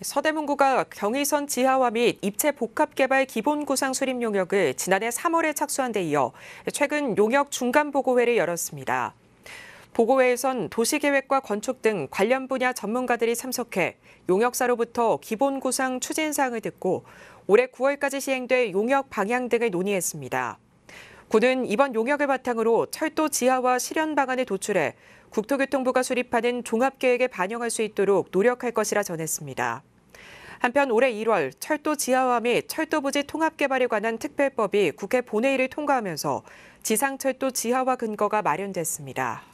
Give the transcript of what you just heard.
서대문구가 경의선 지하화 및 입체 복합개발 기본구상 수립 용역을 지난해 3월에 착수한 데 이어 최근 용역 중간보고회를 열었습니다. 보고회에선 도시계획과 건축 등 관련 분야 전문가들이 참석해 용역사로부터 기본구상 추진사항을 듣고 올해 9월까지 시행될 용역 방향 등을 논의했습니다. 군은 이번 용역을 바탕으로 철도 지하와 실현 방안을 도출해 국토교통부가 수립하는 종합계획에 반영할 수 있도록 노력할 것이라 전했습니다. 한편 올해 1월 철도 지하화 및 철도 부지 통합 개발에 관한 특별법이 국회 본회의를 통과하면서 지상철도 지하화 근거가 마련됐습니다.